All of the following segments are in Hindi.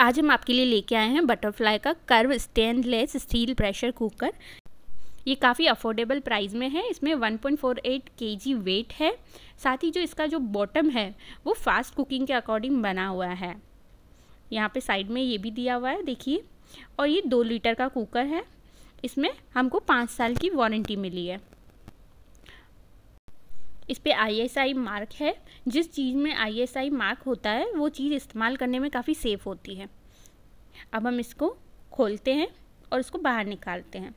आज हम आपके लिए लेके आए हैं बटरफ्लाई का curve stainless steel pressure cooker ये काफ़ी अफोर्डेबल प्राइस में है इसमें 1.48 केजी वेट है साथ ही जो इसका जो बॉटम है वो फास्ट कुकिंग के अकॉर्डिंग बना हुआ है यहाँ पे साइड में ये भी दिया हुआ है देखिए और ये दो लीटर का कुकर है इसमें हमको पाँच साल की वारंटी मिली है इस पर आई मार्क है जिस चीज़ में आई मार्क होता है वो चीज़ इस्तेमाल करने में काफ़ी सेफ़ होती है अब हम इसको खोलते हैं और इसको बाहर निकालते हैं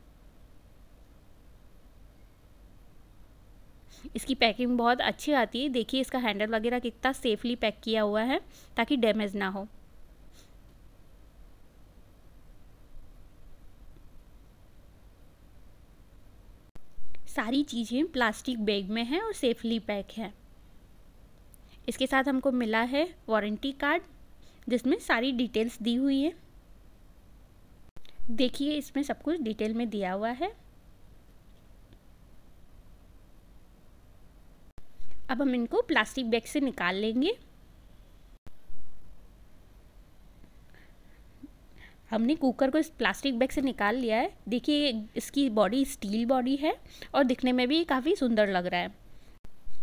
इसकी पैकिंग बहुत अच्छी आती है देखिए इसका हैंडल वगैरह कितना सेफली पैक किया हुआ है ताकि डैमेज ना हो सारी चीज़ें प्लास्टिक बैग में हैं और सेफली पैक है इसके साथ हमको मिला है वारंटी कार्ड जिसमें सारी डिटेल्स दी हुई है देखिए इसमें सब कुछ डिटेल में दिया हुआ है अब हम इनको प्लास्टिक बैग से निकाल लेंगे हमने कुकर को इस प्लास्टिक बैग से निकाल लिया है देखिए इसकी बॉडी स्टील बॉडी है और दिखने में भी काफ़ी सुंदर लग रहा है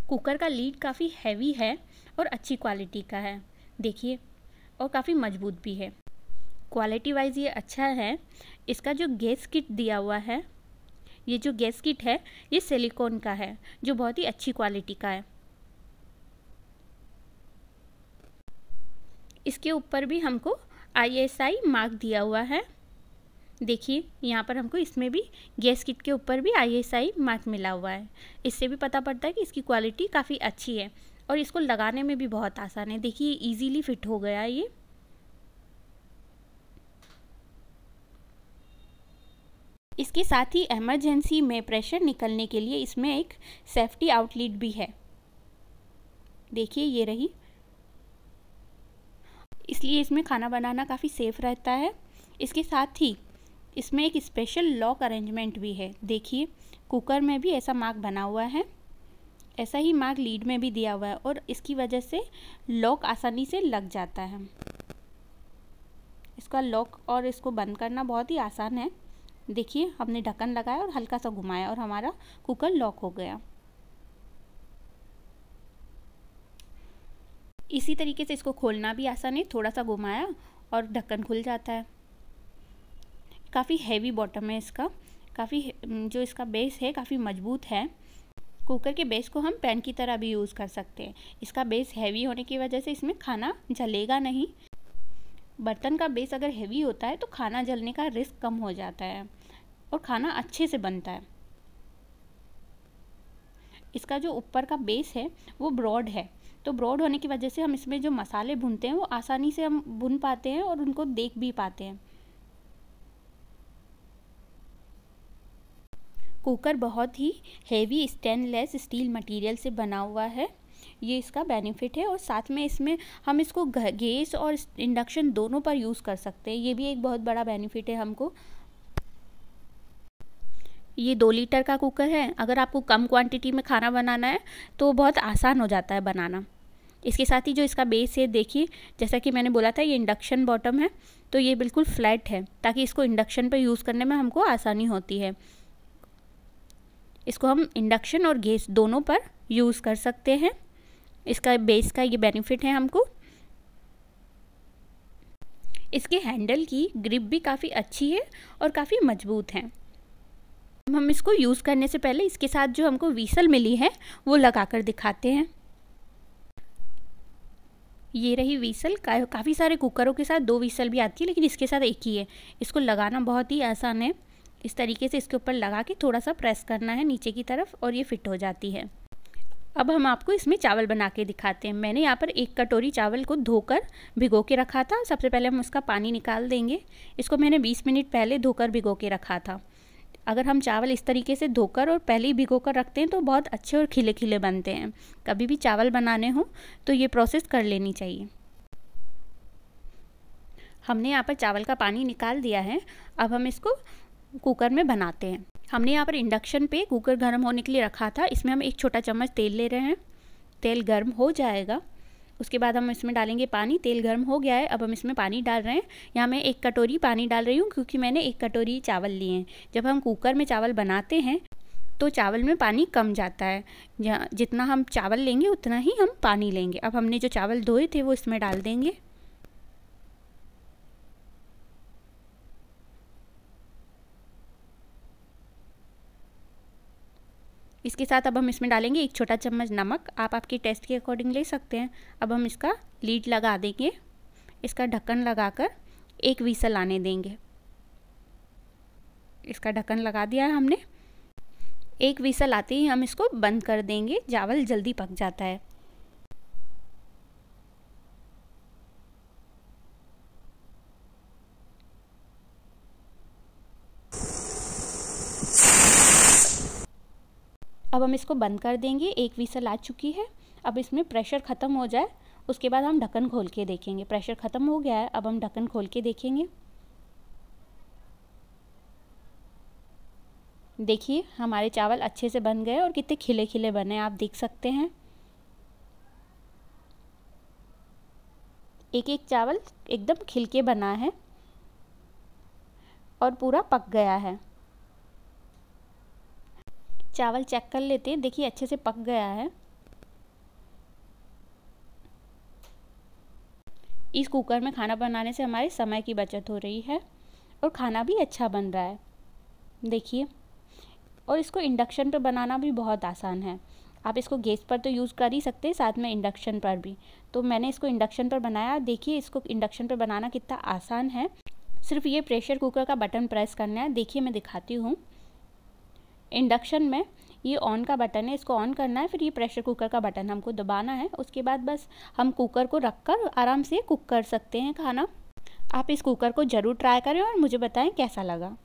कुकर का लीड काफ़ी हैवी है और अच्छी क्वालिटी का है देखिए और काफ़ी मजबूत भी है क्वालिटी वाइज ये अच्छा है इसका जो गैस किट दिया हुआ है ये जो गैस किट है ये सिलिकॉन का है जो बहुत ही अच्छी क्वालिटी का है इसके ऊपर भी हमको आईएसआई मार्क दिया हुआ है देखिए यहाँ पर हमको इसमें भी गैस किट के ऊपर भी आईएसआई मार्क मिला हुआ है इससे भी पता पड़ता है कि इसकी क्वालिटी काफ़ी अच्छी है और इसको लगाने में भी बहुत आसान है देखिए इजीली फिट हो गया है ये इसके साथ ही एमरजेंसी में प्रेशर निकलने के लिए इसमें एक सेफ्टी आउटलेट भी है देखिए ये रही इसलिए इसमें खाना बनाना काफ़ी सेफ़ रहता है इसके साथ ही इसमें एक स्पेशल लॉक अरेंजमेंट भी है देखिए कुकर में भी ऐसा मार्क बना हुआ है ऐसा ही मार्क लीड में भी दिया हुआ है और इसकी वजह से लॉक आसानी से लग जाता है इसका लॉक और इसको बंद करना बहुत ही आसान है देखिए हमने ढक्कन लगाया और हल्का सा घुमाया और हमारा कुकर लॉक हो गया इसी तरीके से इसको खोलना भी आसान है थोड़ा सा घुमाया और ढक्कन खुल जाता है काफ़ी हैवी बॉटम है इसका काफ़ी जो इसका बेस है काफ़ी मजबूत है कुकर के बेस को हम पैन की तरह भी यूज़ कर सकते हैं इसका बेस हैवी होने की वजह से इसमें खाना जलेगा नहीं बर्तन का बेस अगर हैवी होता है तो खाना जलने का रिस्क कम हो जाता है और खाना अच्छे से बनता है इसका जो ऊपर का बेस है वो ब्रॉड है तो ब्रॉड होने की वजह से हम इसमें जो मसाले भुनते हैं वो आसानी से हम भुन पाते हैं और उनको देख भी पाते हैं कुकर बहुत ही हेवी स्टेनलेस स्टील मटेरियल से बना हुआ है ये इसका बेनिफिट है और साथ में इसमें हम इसको गैस और इंडक्शन दोनों पर यूज़ कर सकते हैं ये भी एक बहुत बड़ा बेनिफिट है हमको ये दो लीटर का कुकर है अगर आपको कम क्वांटिटी में खाना बनाना है तो बहुत आसान हो जाता है बनाना इसके साथ ही जो इसका बेस है देखिए जैसा कि मैंने बोला था ये इंडक्शन बॉटम है तो ये बिल्कुल फ्लैट है ताकि इसको इंडक्शन पर यूज़ करने में हमको आसानी होती है इसको हम इंडक्शन और गैस दोनों पर यूज़ कर सकते हैं इसका बेस का ये बेनिफिट है हमको इसके हैंडल की ग्रिप भी काफ़ी अच्छी है और काफ़ी मजबूत है हम इसको यूज़ करने से पहले इसके साथ जो हमको वीसल मिली है वो लगा कर दिखाते हैं ये रही वीसल का, काफ़ी सारे कुकरों के साथ दो वीसल भी आती है लेकिन इसके साथ एक ही है इसको लगाना बहुत ही आसान है इस तरीके से इसके ऊपर लगा के थोड़ा सा प्रेस करना है नीचे की तरफ और ये फिट हो जाती है अब हम आपको इसमें चावल बना के दिखाते हैं मैंने यहाँ पर एक कटोरी चावल को धोकर भिगो के रखा था सबसे पहले हम उसका पानी निकाल देंगे इसको मैंने 20 मिनट पहले धोकर भिगो के रखा था अगर हम चावल इस तरीके से धोकर और पहले ही भिगो कर रखते हैं तो बहुत अच्छे और खिले खिले बनते हैं कभी भी चावल बनाने हो तो ये प्रोसेस कर लेनी चाहिए हमने यहाँ पर चावल का पानी निकाल दिया है अब हम इसको कुकर में बनाते हैं हमने यहाँ पर इंडक्शन पे कुकर गर्म होने के लिए रखा था इसमें हम एक छोटा चम्मच तेल ले रहे हैं तेल गर्म हो जाएगा उसके बाद हम इसमें डालेंगे पानी तेल गर्म हो गया है अब हम इसमें पानी डाल रहे हैं यहाँ मैं एक कटोरी पानी डाल रही हूँ क्योंकि मैंने एक कटोरी चावल लिए हैं जब हम कुकर में चावल बनाते हैं तो चावल में पानी कम जाता है जितना हम चावल लेंगे उतना ही हम पानी लेंगे अब हमने जो चावल धोए थे वो इसमें डाल देंगे इसके साथ अब हम इसमें डालेंगे एक छोटा चम्मच नमक आप आपके टेस्ट के अकॉर्डिंग ले सकते हैं अब हम इसका लीड लगा देंगे इसका ढक्कन लगाकर एक वीसल आने देंगे इसका ढक्कन लगा दिया है हमने एक वीसल आते ही हम इसको बंद कर देंगे चावल जल्दी पक जाता है अब हम इसको बंद कर देंगे एक विसल आ चुकी है अब इसमें प्रेशर ख़त्म हो जाए उसके बाद हम ढक्कन खोल के देखेंगे प्रेशर ख़त्म हो गया है अब हम ढक्कन खोल के देखेंगे देखिए हमारे चावल अच्छे से बन गए और कितने खिले खिले बने आप देख सकते हैं एक एक चावल एकदम खिलके बना है और पूरा पक गया है चावल चेक कर लेते हैं देखिए अच्छे से पक गया है इस कुकर में खाना बनाने से हमारे समय की बचत हो रही है और खाना भी अच्छा बन रहा है देखिए और इसको इंडक्शन पर बनाना भी बहुत आसान है आप इसको गैस पर तो यूज़ कर ही सकते हैं साथ में इंडक्शन पर भी तो मैंने इसको इंडक्शन पर बनाया देखिए इसको इंडक्शन पर बनाना कितना आसान है सिर्फ ये प्रेशर कुकर का बटन प्रेस करना है देखिए मैं दिखाती हूँ इंडक्शन में ये ऑन का बटन है इसको ऑन करना है फिर ये प्रेशर कुकर का बटन हमको दबाना है उसके बाद बस हम कुकर को रख कर आराम से कुक कर सकते हैं खाना आप इस कुकर को ज़रूर ट्राई करें और मुझे बताएं कैसा लगा